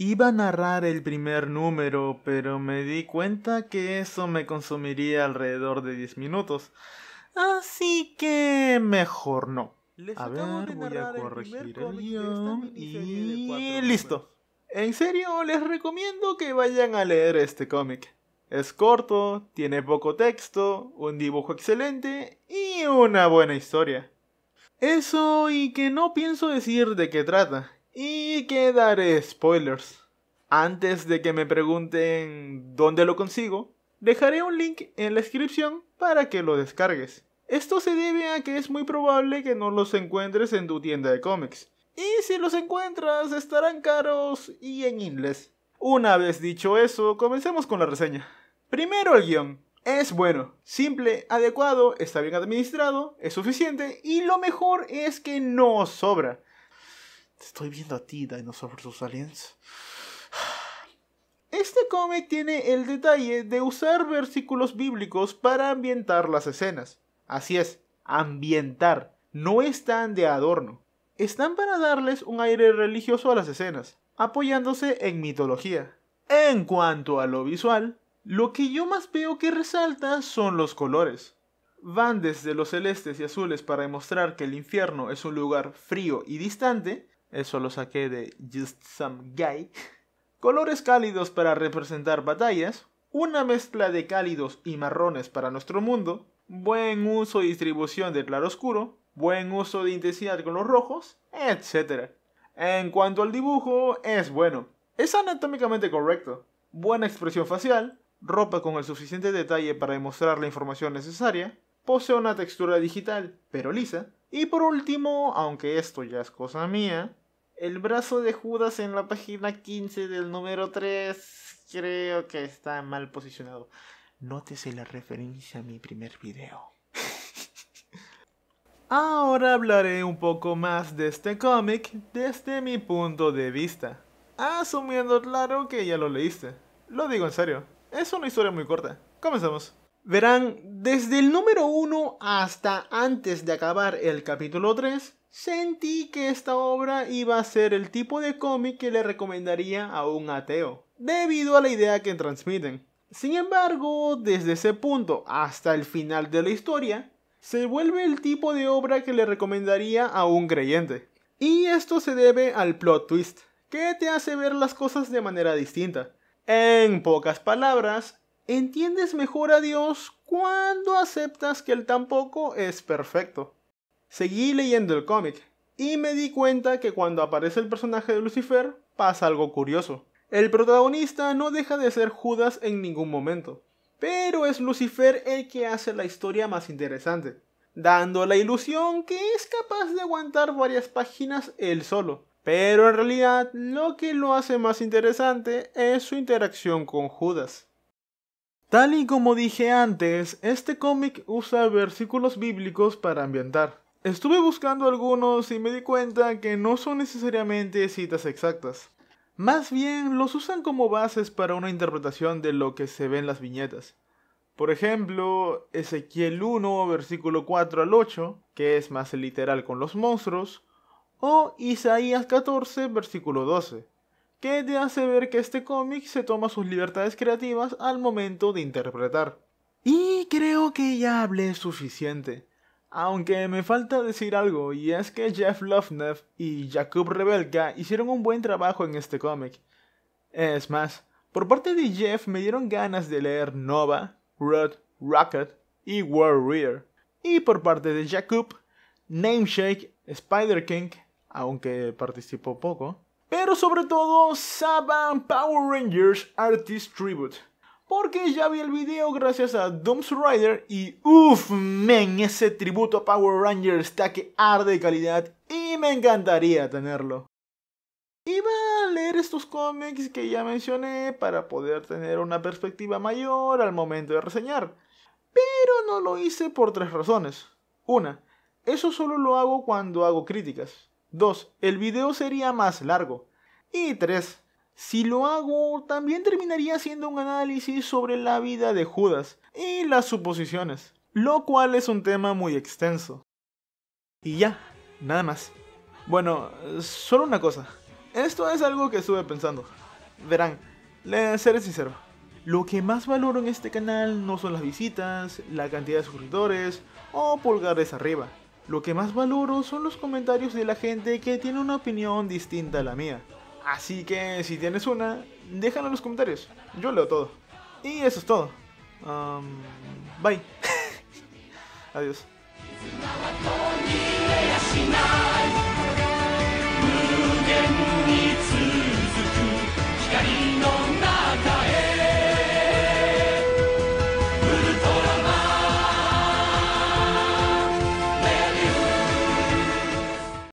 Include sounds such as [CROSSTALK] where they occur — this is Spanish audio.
Iba a narrar el primer número, pero me di cuenta que eso me consumiría alrededor de 10 minutos. Así que mejor no. a ver, voy a corregir el, y listo. En serio, les recomiendo que vayan a leer este cómic. Es corto, tiene poco texto, un dibujo excelente y una buena historia. Eso y que no pienso decir de qué trata, y que daré spoilers. Antes de que me pregunten dónde lo consigo, dejaré un link en la descripción para que lo descargues. Esto se debe a que es muy probable que no los encuentres en tu tienda de cómics. Y si los encuentras, estarán caros y en inglés. Una vez dicho eso, comencemos con la reseña. Primero el guión. Es bueno, simple, adecuado, está bien administrado, es suficiente y lo mejor es que no sobra. Te estoy viendo a ti, Dinosaur vs. Aliens. [SIGHS] Este cómic tiene el detalle de usar versículos bíblicos para ambientar las escenas. Así es, ambientar. No están de adorno. Están para darles un aire religioso a las escenas, apoyándose en mitología. En cuanto a lo visual, lo que yo más veo que resalta son los colores. Van desde los celestes y azules para demostrar que el infierno es un lugar frío y distante, eso lo saqué de Just Some Guy. Colores cálidos para representar batallas. Una mezcla de cálidos y marrones para nuestro mundo. Buen uso y distribución de oscuro, Buen uso de intensidad con los rojos, etc. En cuanto al dibujo, es bueno. Es anatómicamente correcto. Buena expresión facial. Ropa con el suficiente detalle para demostrar la información necesaria posee una textura digital, pero lisa. Y por último, aunque esto ya es cosa mía, el brazo de Judas en la página 15 del número 3 creo que está mal posicionado. Nótese la referencia a mi primer video. [LAUGHS] Ahora hablaré un poco más de este cómic desde mi punto de vista. Asumiendo claro que ya lo leíste. Lo digo en serio. Es una historia muy corta. Comenzamos. Verán, desde el número 1 hasta antes de acabar el capítulo 3, sentí que esta obra iba a ser el tipo de cómic que le recomendaría a un ateo, debido a la idea que transmiten. Sin embargo, desde ese punto hasta el final de la historia, se vuelve el tipo de obra que le recomendaría a un creyente. Y esto se debe al plot twist, que te hace ver las cosas de manera distinta. En pocas palabras, entiendes mejor a Dios cuando aceptas que Él tampoco es perfecto. Seguí leyendo el cómic y me di cuenta que cuando aparece el personaje de Lucifer pasa algo curioso. El protagonista no deja de ser Judas en ningún momento, pero es Lucifer el que hace la historia más interesante, dando la ilusión que es capaz de aguantar varias páginas él solo. Pero en realidad lo que lo hace más interesante es su interacción con Judas. Tal y como dije antes, este cómic usa versículos bíblicos para ambientar. Estuve buscando algunos y me di cuenta que no son necesariamente citas exactas. Más bien los usan como bases para una interpretación de lo que se ve en las viñetas. Por ejemplo, Ezequiel 1, versículo 4 al 8, que es más literal con los monstruos, o Isaías 14, versículo 12, que te hace ver que este cómic se toma sus libertades creativas al momento de interpretar. Y creo que ya hablé suficiente. Aunque me falta decir algo, y es que Jeff Lovneff y Jakub Rebelka hicieron un buen trabajo en este cómic. Es más, por parte de Jeff me dieron ganas de leer Nova, Rod, Rocket y Warrior. Y por parte de Jakub, Nameshake, Spider King, aunque participó poco, pero sobre todo Saban Power Rangers Artist Tribute. Porque ya vi el video gracias a Dooms Rider y uff, men, ese tributo a Power Rangers está que arde de calidad y me encantaría tenerlo. Iba a leer estos cómics que ya mencioné para poder tener una perspectiva mayor al momento de reseñar, pero no lo hice por tres razones. Una, eso solo lo hago cuando hago críticas. 2. El video sería más largo. Y 3. Si lo hago, también terminaría haciendo un análisis sobre la vida de Judas y las suposiciones, lo cual es un tema muy extenso. Y ya, nada más. Bueno, solo una cosa. Esto es algo que estuve pensando. Verán, les seré sincero. Lo que más valoro en este canal no son las visitas, la cantidad de suscriptores o pulgares arriba. Lo que más valoro son los comentarios de la gente que tiene una opinión distinta a la mía. Así que si tienes una, déjala en los comentarios. Yo leo todo. Y eso es todo. bye. [LAUGHS] Adiós.